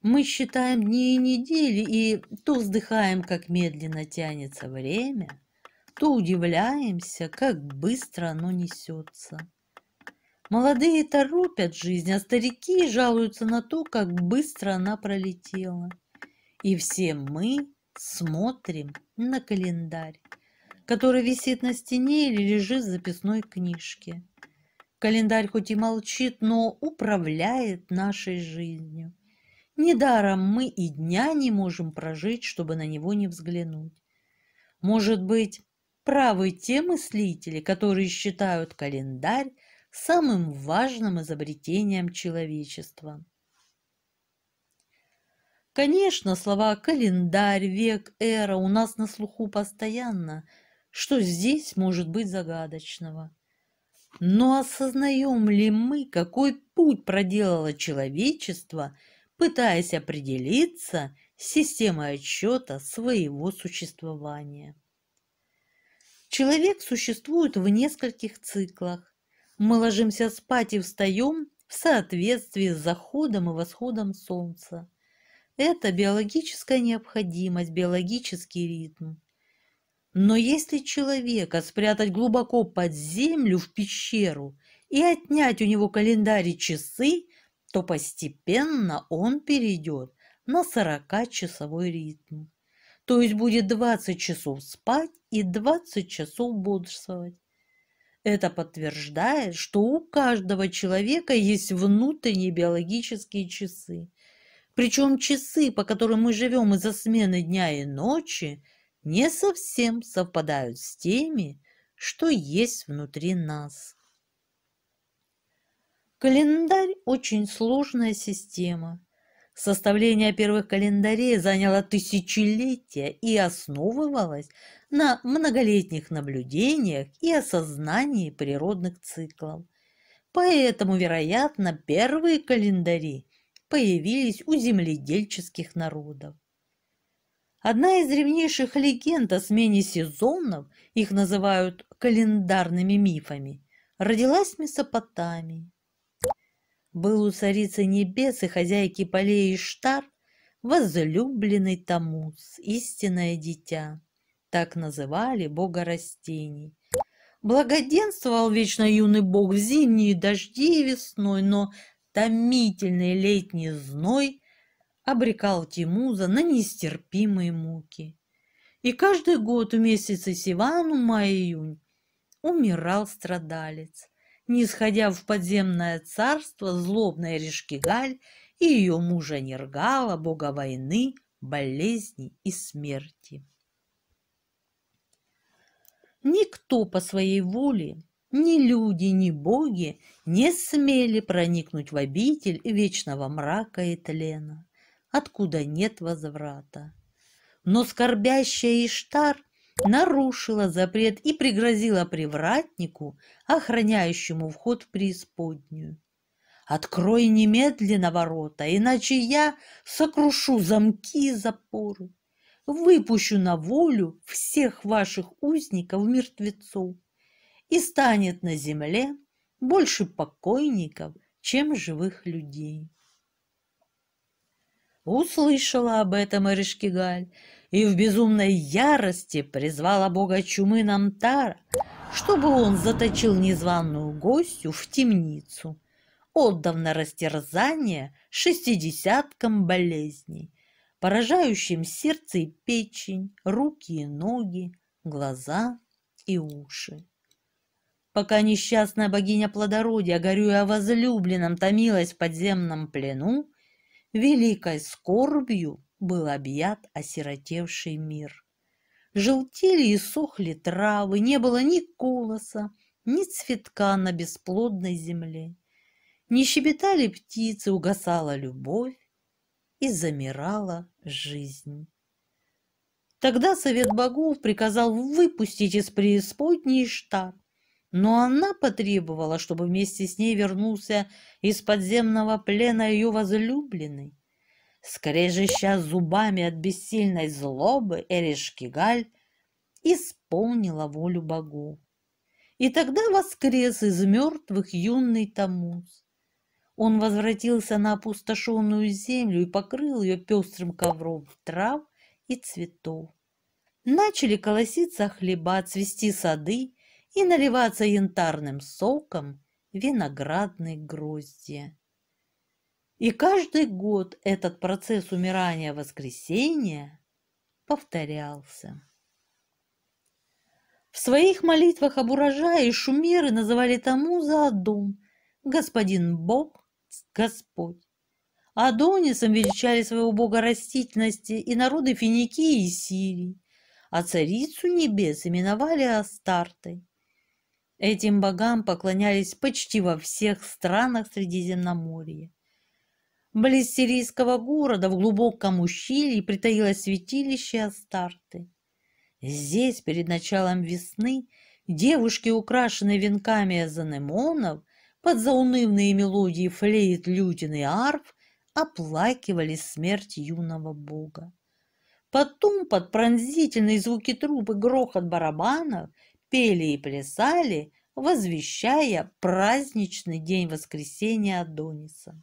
Мы считаем дни и недели, и то вздыхаем, как медленно тянется время, то удивляемся, как быстро оно несется. Молодые торопят жизнь, а старики жалуются на то, как быстро она пролетела. И все мы смотрим на календарь, который висит на стене или лежит в записной книжке. Календарь хоть и молчит, но управляет нашей жизнью. Недаром мы и дня не можем прожить, чтобы на него не взглянуть. Может быть, правы те мыслители, которые считают календарь самым важным изобретением человечества. Конечно, слова «календарь», «век», «эра» у нас на слуху постоянно. Что здесь может быть загадочного? Но осознаем ли мы, какой путь проделало человечество – пытаясь определиться с системой отчета своего существования. Человек существует в нескольких циклах. Мы ложимся спать и встаем в соответствии с заходом и восходом солнца. Это биологическая необходимость, биологический ритм. Но если человека спрятать глубоко под землю в пещеру и отнять у него календарь и часы – то постепенно он перейдет на 40-часовой ритм. То есть будет 20 часов спать и 20 часов бодрствовать. Это подтверждает, что у каждого человека есть внутренние биологические часы. Причем часы, по которым мы живем из-за смены дня и ночи, не совсем совпадают с теми, что есть внутри нас. Календарь – очень сложная система. Составление первых календарей заняло тысячелетия и основывалось на многолетних наблюдениях и осознании природных циклов. Поэтому, вероятно, первые календари появились у земледельческих народов. Одна из древнейших легенд о смене сезонов, их называют календарными мифами, родилась в Месопотамии был у царицы небес и хозяйки полей Иштар возлюбленный Тамус, истинное дитя. Так называли бога растений. Благоденствовал вечно юный бог в зимние дожди и весной, но томительный летний зной обрекал Тимуза на нестерпимые муки. И каждый год в месяце Сивану, мая-июнь, умирал страдалец нисходя в подземное царство злобной Решкигаль и ее мужа Нергала, бога войны, болезни и смерти. Никто по своей воле, ни люди, ни боги не смели проникнуть в обитель вечного мрака и тлена, откуда нет возврата. Но скорбящая Иштар нарушила запрет и пригрозила привратнику, охраняющему вход в преисподнюю. «Открой немедленно ворота, иначе я сокрушу замки и запоры, выпущу на волю всех ваших узников-мертвецов, и станет на земле больше покойников, чем живых людей». Услышала об этом Эришкигаль и в безумной ярости призвала бога чумы Намтара, чтобы он заточил незваную гостью в темницу, отдав на растерзание шестидесяткам болезней, поражающим сердце и печень, руки и ноги, глаза и уши. Пока несчастная богиня плодородия, горюя о возлюбленном, томилась в подземном плену, великой скорбью был объят осиротевший мир. Желтели и сохли травы, не было ни колоса, ни цветка на бесплодной земле. Не щебетали птицы, угасала любовь и замирала жизнь. Тогда совет богов приказал выпустить из преисподней Штар, но она потребовала, чтобы вместе с ней вернулся из подземного плена ее возлюбленный. Скрежеща зубами от бессильной злобы, Эришкигаль исполнила волю богу. И тогда воскрес из мертвых юный Томус. Он возвратился на опустошенную землю и покрыл ее пестрым ковром трав и цветов. Начали колоситься хлеба, цвести сады, и наливаться янтарным соком виноградной грозди. И каждый год этот процесс умирания воскресения повторялся. В своих молитвах об урожае шумеры называли тому за Адон господин Бог, Господь. Адонисом величали своего бога растительности и народы Финикии и Сирии, а царицу небес именовали Астартой. Этим богам поклонялись почти во всех странах Средиземноморья. Близ сирийского города в глубоком ущелье притаилось святилище Астарты. Здесь, перед началом весны, девушки, украшенные венками азанемонов, под заунывные мелодии флейт, лютин и арф, оплакивали смерть юного бога. Потом под пронзительные звуки труб и грохот барабанов – пели и плясали, возвещая праздничный день воскресения Адониса.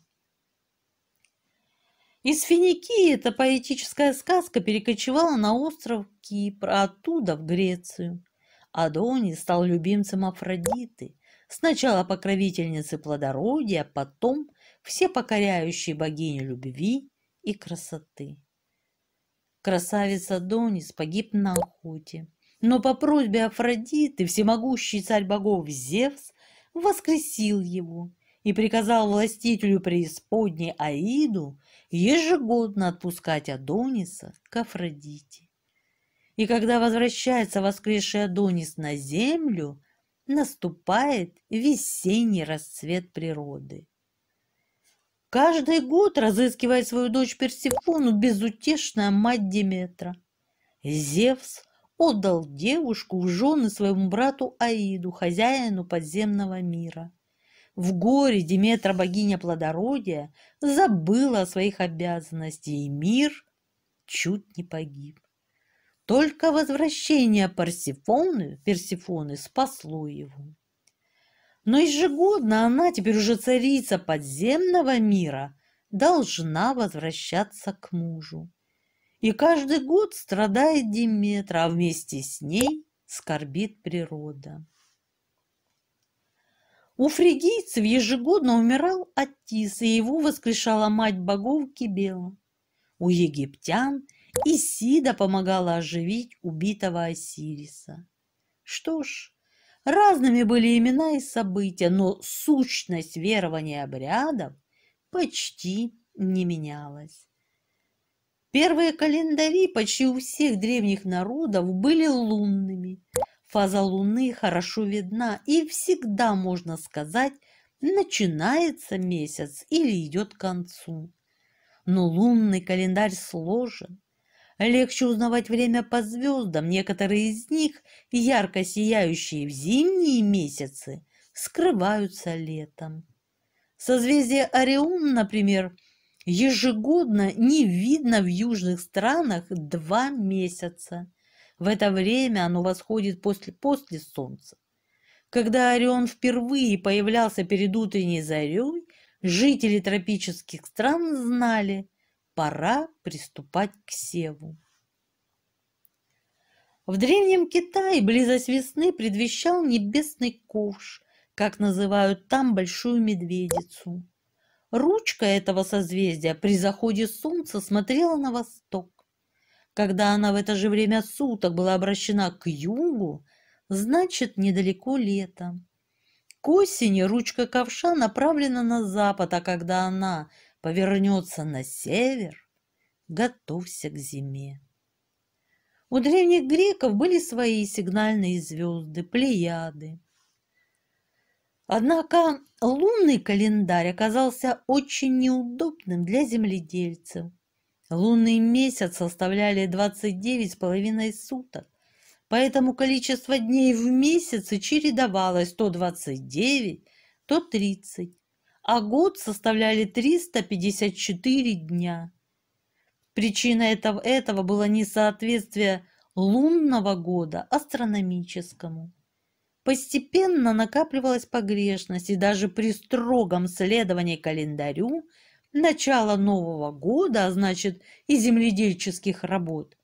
Из Финикии эта поэтическая сказка перекочевала на остров Кипр, а оттуда в Грецию. Адонис стал любимцем Афродиты, сначала покровительницы плодородия, а потом все покоряющие богини любви и красоты. Красавец Адонис погиб на охоте. Но по просьбе Афродиты всемогущий царь богов Зевс воскресил его и приказал властителю преисподней Аиду ежегодно отпускать Адониса к Афродите. И когда возвращается воскресший Адонис на землю, наступает весенний расцвет природы. Каждый год разыскивает свою дочь Персифону безутешная мать Деметра. Зевс – отдал девушку в жены своему брату Аиду, хозяину подземного мира. В горе Деметра, богиня плодородия, забыла о своих обязанностях, и мир чуть не погиб. Только возвращение Парсифоны, Персифоны спасло его. Но ежегодно она, теперь уже царица подземного мира, должна возвращаться к мужу. И каждый год страдает Диметра, а вместе с ней скорбит природа. У фригийцев ежегодно умирал Аттис, и его воскрешала мать богов Кибела. У египтян Исида помогала оживить убитого Осириса. Что ж, разными были имена и события, но сущность верования обрядов почти не менялась. Первые календари почти у всех древних народов были лунными. Фаза Луны хорошо видна, и всегда можно сказать, начинается месяц или идет к концу. Но лунный календарь сложен. Легче узнавать время по звездам. Некоторые из них, ярко сияющие в зимние месяцы, скрываются летом. Созвездие Орион, например, – ежегодно не видно в южных странах два месяца. В это время оно восходит после, после солнца. Когда Орион впервые появлялся перед утренней зарей, жители тропических стран знали, пора приступать к севу. В Древнем Китае близость весны предвещал небесный ковш, как называют там большую медведицу. Ручка этого созвездия при заходе солнца смотрела на восток. Когда она в это же время суток была обращена к югу, значит, недалеко лето. К осени ручка ковша направлена на запад, а когда она повернется на север, готовься к зиме. У древних греков были свои сигнальные звезды, плеяды. Однако лунный календарь оказался очень неудобным для земледельцев. Лунный месяц составляли 29,5 суток, поэтому количество дней в месяце чередовалось то 29, то 30, а год составляли 354 дня. Причина этого, этого было несоответствие лунного года астрономическому. Постепенно накапливалась погрешность, и даже при строгом следовании календарю начало Нового года, а значит и земледельческих работ,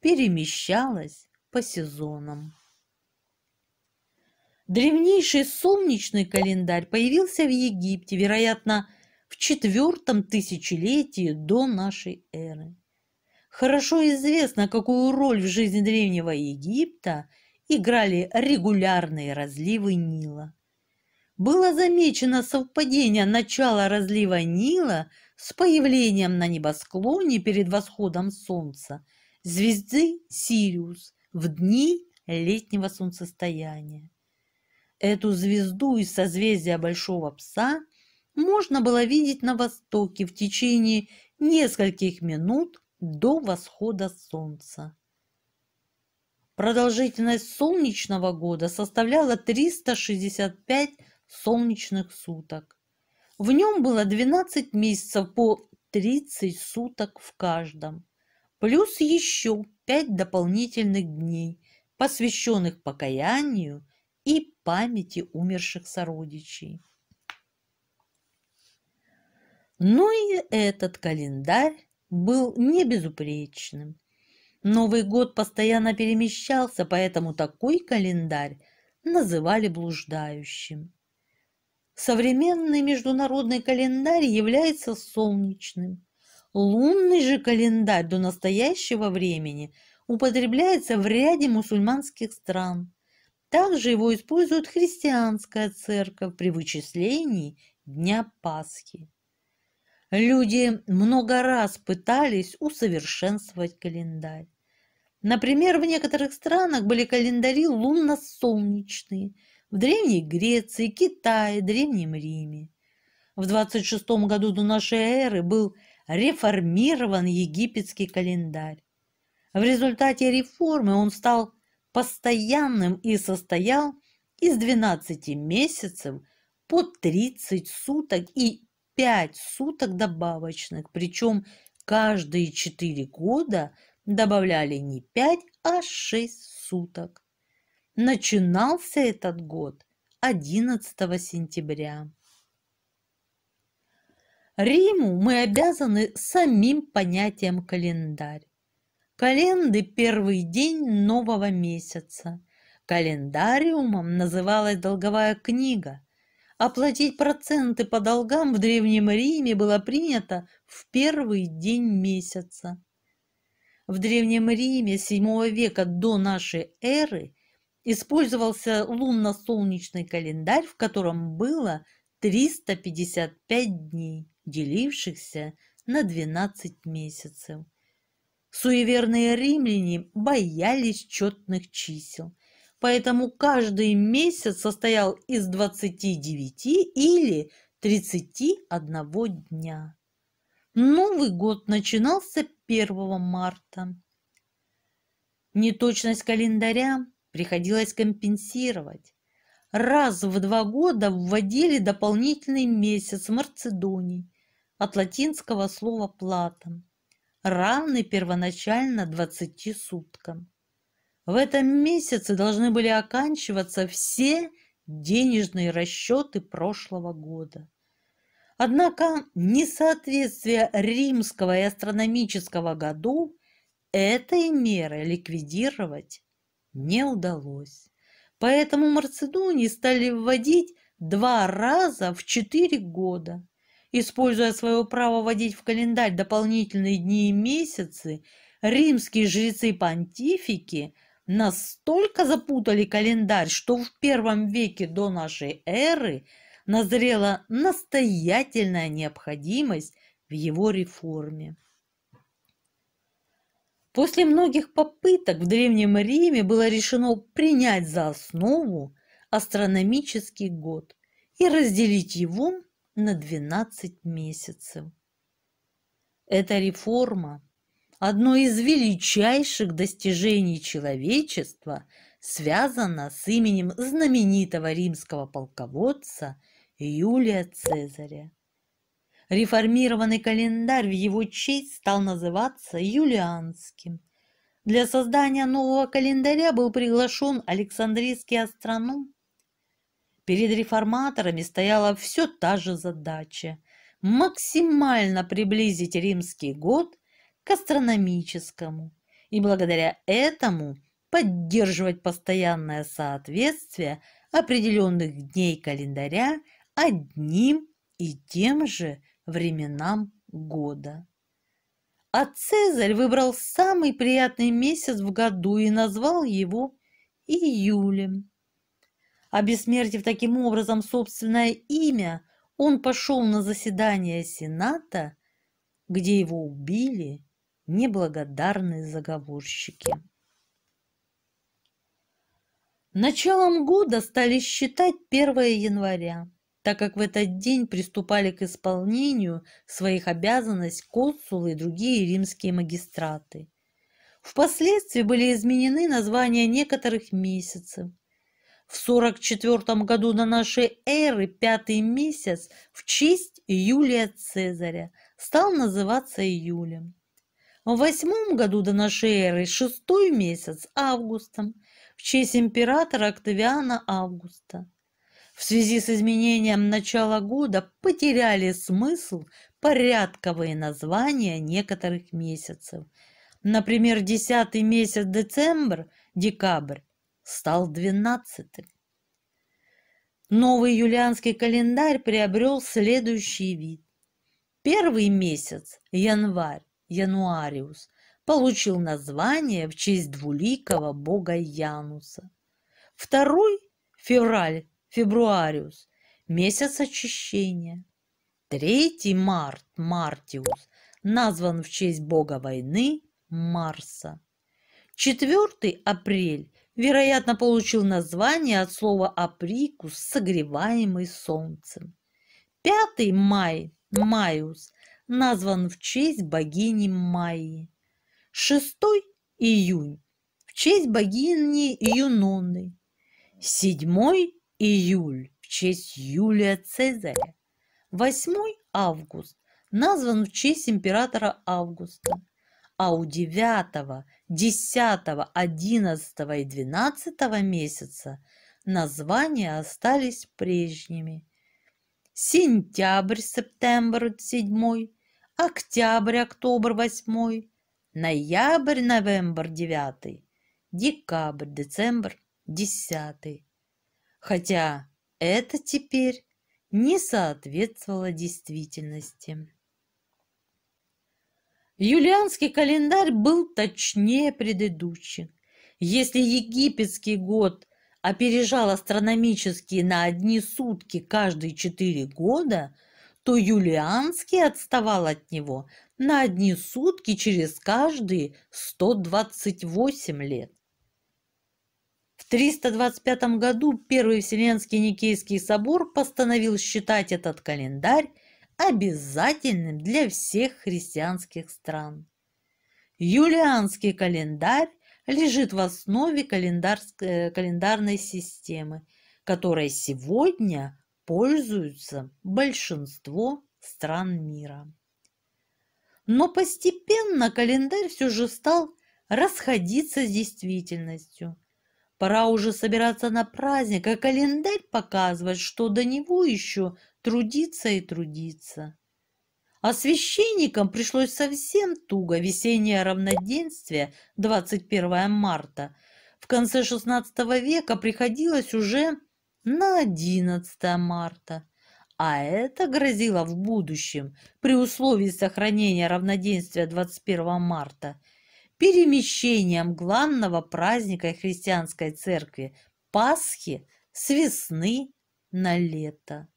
перемещалось по сезонам. Древнейший солнечный календарь появился в Египте, вероятно, в четвертом тысячелетии до нашей эры. Хорошо известно, какую роль в жизни Древнего Египта – играли регулярные разливы Нила. Было замечено совпадение начала разлива Нила с появлением на небосклоне перед восходом солнца звезды Сириус в дни летнего солнцестояния. Эту звезду из созвездия Большого Пса можно было видеть на востоке в течение нескольких минут до восхода солнца. Продолжительность солнечного года составляла 365 солнечных суток. В нем было 12 месяцев по 30 суток в каждом, плюс еще 5 дополнительных дней, посвященных покаянию и памяти умерших сородичей. Но ну и этот календарь был не безупречным. Новый год постоянно перемещался, поэтому такой календарь называли блуждающим. Современный международный календарь является солнечным. Лунный же календарь до настоящего времени употребляется в ряде мусульманских стран. Также его использует христианская церковь при вычислении Дня Пасхи. Люди много раз пытались усовершенствовать календарь. Например, в некоторых странах были календари лунно-солнечные, в Древней Греции, Китае, Древнем Риме. В 26 году до нашей эры был реформирован египетский календарь. В результате реформы он стал постоянным и состоял из 12 месяцев по 30 суток и 5 суток добавочных, причем каждые 4 года добавляли не 5, а 6 суток. Начинался этот год 11 сентября. Риму мы обязаны самим понятием календарь. Календы – первый день нового месяца. Календариумом называлась долговая книга – Оплатить проценты по долгам в Древнем Риме было принято в первый день месяца. В Древнем Риме VII века до нашей эры использовался лунно-солнечный календарь, в котором было 355 дней, делившихся на 12 месяцев. Суеверные римляне боялись четных чисел, поэтому каждый месяц состоял из 29 или 31 дня. Новый год начинался 1 марта. Неточность календаря приходилось компенсировать. Раз в два года вводили дополнительный месяц Марцедоний от латинского слова «плата», равный первоначально 20 суткам. В этом месяце должны были оканчиваться все денежные расчеты прошлого года. Однако несоответствие римского и астрономического году этой меры ликвидировать не удалось. Поэтому Марцедонии стали вводить два раза в четыре года. Используя свое право вводить в календарь дополнительные дни и месяцы, римские жрецы-понтифики – настолько запутали календарь, что в первом веке до нашей эры назрела настоятельная необходимость в его реформе. После многих попыток в Древнем Риме было решено принять за основу астрономический год и разделить его на 12 месяцев. Эта реформа Одно из величайших достижений человечества связано с именем знаменитого римского полководца Юлия Цезаря. Реформированный календарь в его честь стал называться юлианским. Для создания нового календаря был приглашен Александрийский астроном. Перед реформаторами стояла все та же задача – максимально приблизить римский год астрономическому, и благодаря этому поддерживать постоянное соответствие определенных дней календаря одним и тем же временам года. А Цезарь выбрал самый приятный месяц в году и назвал его июлем. Обессмертив таким образом собственное имя, он пошел на заседание Сената, где его убили неблагодарные заговорщики. Началом года стали считать 1 января, так как в этот день приступали к исполнению своих обязанностей консулы и другие римские магистраты. Впоследствии были изменены названия некоторых месяцев. В 44 году до нашей эры пятый месяц в честь Юлия Цезаря стал называться июлем. В восьмом году до нашей эры шестой месяц августом в честь императора Октавиана Августа. В связи с изменением начала года потеряли смысл порядковые названия некоторых месяцев. Например, десятый месяц декабрь, декабрь стал двенадцатым. Новый юлианский календарь приобрел следующий вид. Первый месяц – январь, Януариус, получил название в честь двуликого бога Януса. Второй февраль, Февруариус, месяц очищения. Третий март, мартиус, назван в честь бога войны Марса. Четвертый апрель, вероятно, получил название от слова «априкус», согреваемый солнцем. Пятый май, майус – назван в честь богини Майи. 6 июнь в честь богини Юноны. 7 июль в честь Юлия Цезаря. 8 август назван в честь императора Августа. А у 9, 10, 11 и 12 месяца названия остались прежними. Сентябрь, септембр седьмой октябрь, октябрь восьмой, ноябрь, новембр девятый, декабрь, декабрь десятый. Хотя это теперь не соответствовало действительности. Юлианский календарь был точнее предыдущий, Если египетский год опережал астрономический на одни сутки каждые четыре года – то Юлианский отставал от него на одни сутки через каждые 128 лет. В 325 году Первый Вселенский Никейский собор постановил считать этот календарь обязательным для всех христианских стран. Юлианский календарь лежит в основе э, календарной системы, которая сегодня пользуются большинство стран мира. Но постепенно календарь все же стал расходиться с действительностью. Пора уже собираться на праздник, а календарь показывает, что до него еще трудиться и трудиться. А священникам пришлось совсем туго весеннее равноденствие 21 марта. В конце 16 века приходилось уже на 11 марта. А это грозило в будущем, при условии сохранения равноденствия 21 марта, перемещением главного праздника христианской церкви Пасхи с весны на лето.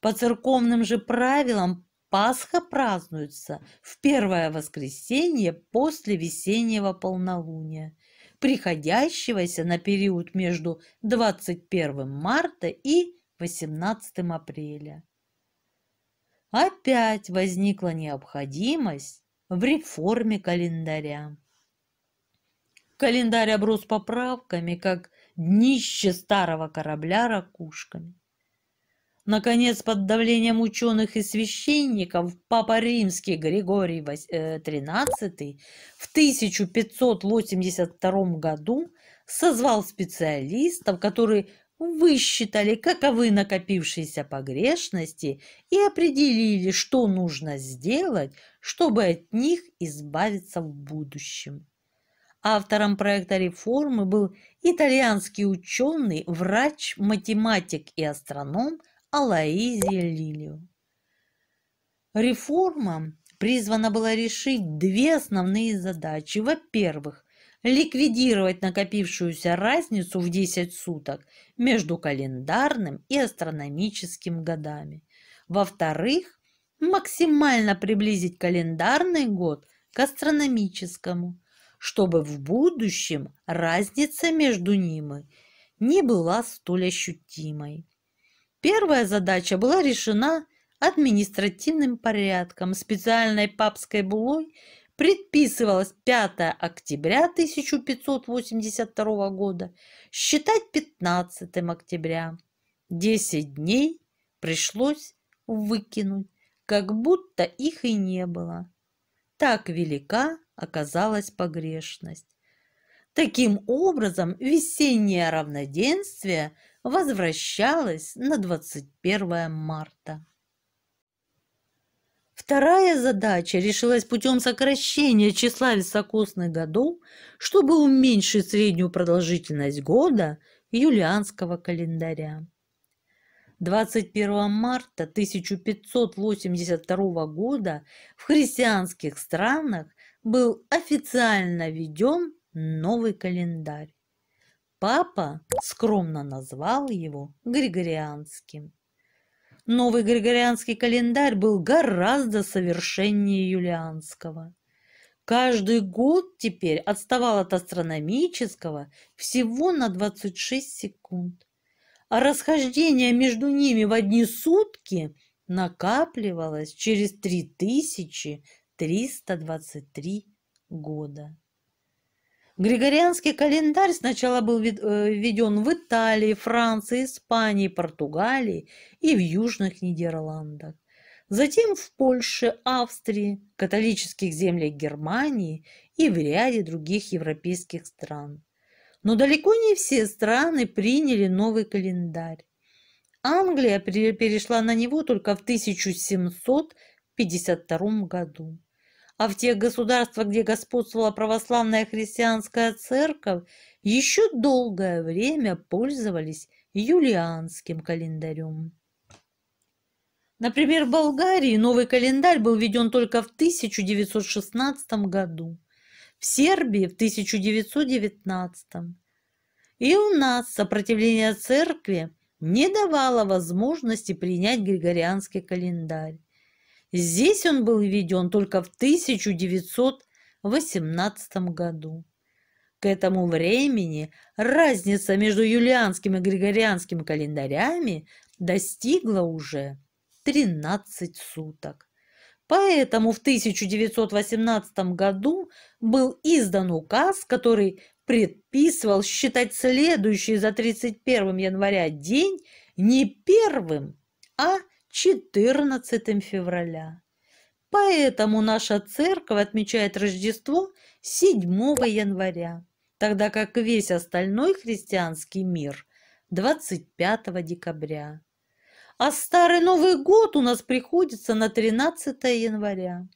По церковным же правилам Пасха празднуется в первое воскресенье после весеннего полнолуния – приходящегося на период между 21 марта и 18 апреля. Опять возникла необходимость в реформе календаря. Календарь оброс поправками, как днище старого корабля ракушками. Наконец, под давлением ученых и священников, Папа Римский Григорий XIII э, в 1582 году созвал специалистов, которые высчитали, каковы накопившиеся погрешности и определили, что нужно сделать, чтобы от них избавиться в будущем. Автором проекта реформы был итальянский ученый, врач, математик и астроном – Алаизия Лилию. Реформа призвана была решить две основные задачи. Во-первых, ликвидировать накопившуюся разницу в 10 суток между календарным и астрономическим годами. Во-вторых, максимально приблизить календарный год к астрономическому, чтобы в будущем разница между ними не была столь ощутимой. Первая задача была решена административным порядком. Специальной папской булой предписывалось 5 октября 1582 года считать 15 октября. 10 дней пришлось выкинуть, как будто их и не было. Так велика оказалась погрешность. Таким образом, весеннее равноденствие – возвращалась на 21 марта. Вторая задача решилась путем сокращения числа високосных годов, чтобы уменьшить среднюю продолжительность года юлианского календаря. 21 марта 1582 года в христианских странах был официально введен новый календарь. Папа скромно назвал его Григорианским. Новый Григорианский календарь был гораздо совершеннее юлианского. Каждый год теперь отставал от астрономического всего на 26 секунд. А расхождение между ними в одни сутки накапливалось через 3323 года. Григорианский календарь сначала был введен э, в Италии, Франции, Испании, Португалии и в Южных Нидерландах. Затем в Польше, Австрии, католических землях Германии и в ряде других европейских стран. Но далеко не все страны приняли новый календарь. Англия перешла на него только в 1752 году а в тех государствах, где господствовала православная христианская церковь, еще долгое время пользовались юлианским календарем. Например, в Болгарии новый календарь был введен только в 1916 году, в Сербии в 1919. И у нас сопротивление церкви не давало возможности принять григорианский календарь. Здесь он был введен только в 1918 году. К этому времени разница между юлианским и григорианским календарями достигла уже 13 суток. Поэтому в 1918 году был издан указ, который предписывал считать следующий за 31 января день не первым, а 14 февраля. Поэтому наша церковь отмечает Рождество 7 января, тогда как весь остальной христианский мир 25 декабря. А Старый Новый год у нас приходится на 13 января.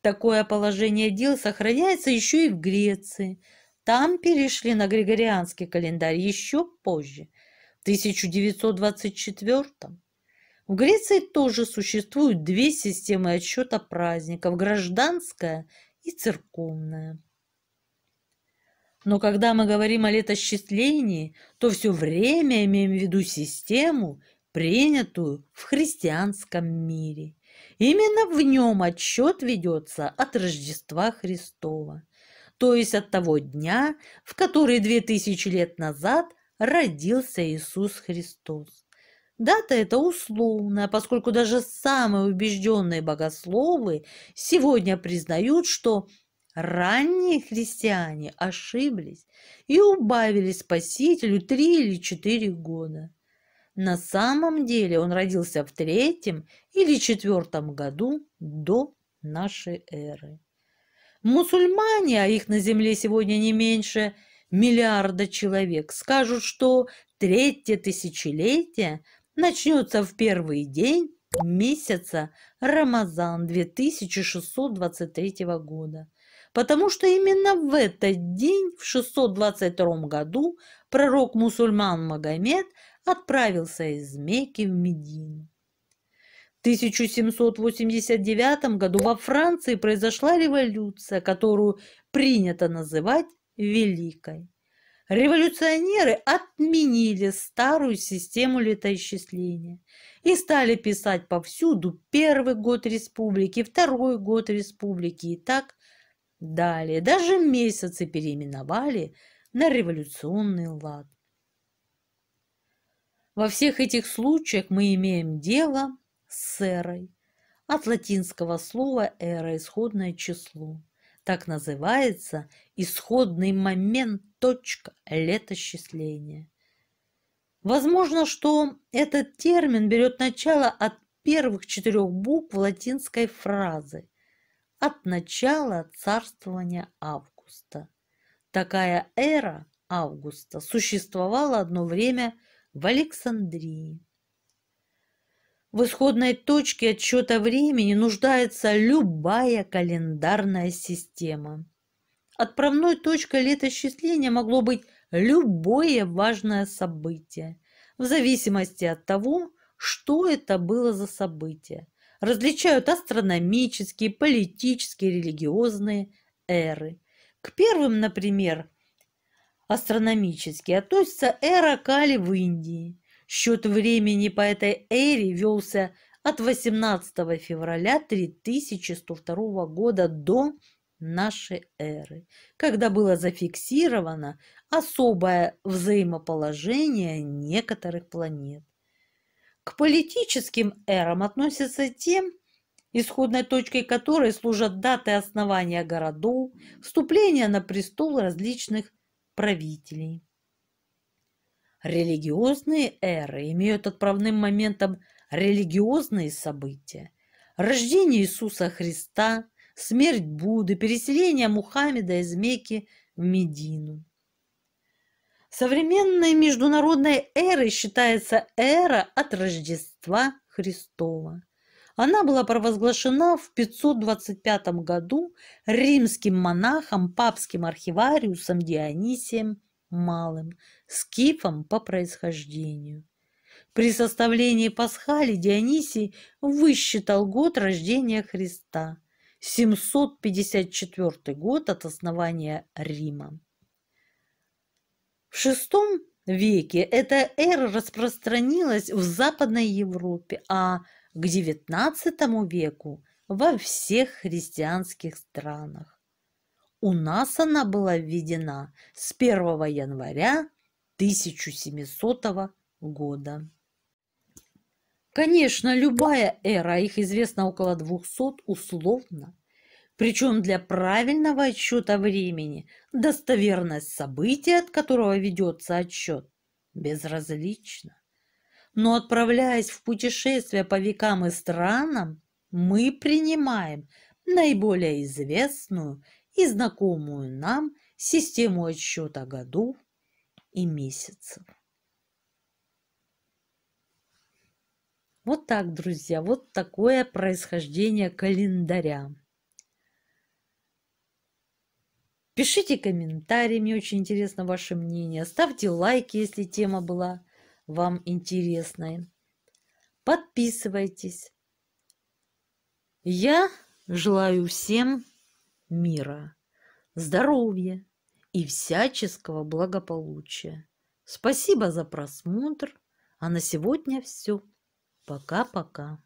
Такое положение дел сохраняется еще и в Греции. Там перешли на григорианский календарь еще позже, в 1924 году. В Греции тоже существуют две системы отсчета праздников – гражданская и церковная. Но когда мы говорим о летосчислении, то все время имеем в виду систему, принятую в христианском мире. Именно в нем отсчет ведется от Рождества Христова, то есть от того дня, в который две тысячи лет назад родился Иисус Христос. Дата эта условная, поскольку даже самые убежденные богословы сегодня признают, что ранние христиане ошиблись и убавили Спасителю три или четыре года. На самом деле он родился в третьем или четвертом году до нашей эры. Мусульмане, а их на земле сегодня не меньше миллиарда человек, скажут, что третье тысячелетие – начнется в первый день месяца Рамазан 2623 года, потому что именно в этот день, в 622 году, пророк мусульман Магомед отправился из Мекки в Медину. В 1789 году во Франции произошла революция, которую принято называть Великой. Революционеры отменили старую систему летоисчисления и стали писать повсюду первый год республики, второй год республики и так далее. Даже месяцы переименовали на революционный лад. Во всех этих случаях мы имеем дело с эрой, от латинского слова «эра» – исходное число. Так называется исходный момент, точка летосчисления. Возможно, что этот термин берет начало от первых четырех букв латинской фразы «от начала царствования Августа». Такая эра Августа существовала одно время в Александрии. В исходной точке отсчета времени нуждается любая календарная система. Отправной точкой летосчисления могло быть любое важное событие, в зависимости от того, что это было за событие. Различают астрономические, политические, религиозные эры. К первым, например, астрономические относится эра Кали в Индии – Счет времени по этой эре велся от 18 февраля 3102 года до нашей эры, когда было зафиксировано особое взаимоположение некоторых планет. К политическим эрам относятся те, исходной точкой которой служат даты основания городов, вступления на престол различных правителей. Религиозные эры имеют отправным моментом религиозные события. Рождение Иисуса Христа, смерть Будды, переселение Мухаммеда из Мекки в Медину. Современной международной эрой считается эра от Рождества Христова. Она была провозглашена в 525 году римским монахом, папским архивариусом Дионисием малым, скифом по происхождению. При составлении пасхали Дионисий высчитал год рождения Христа – 754 год от основания Рима. В VI веке эта эра распространилась в Западной Европе, а к XIX веку во всех христианских странах. У нас она была введена с 1 января 1700 года. Конечно, любая эра, а их известно около 200 условно, причем для правильного отсчета времени достоверность события, от которого ведется отсчет, безразлична. Но отправляясь в путешествие по векам и странам, мы принимаем наиболее известную и знакомую нам систему отсчета годов и месяцев. Вот так, друзья, вот такое происхождение календаря. Пишите комментарии, мне очень интересно ваше мнение. Ставьте лайки, если тема была вам интересной. Подписывайтесь. Я желаю всем мира, здоровья и всяческого благополучия. Спасибо за просмотр, а на сегодня все. Пока-пока.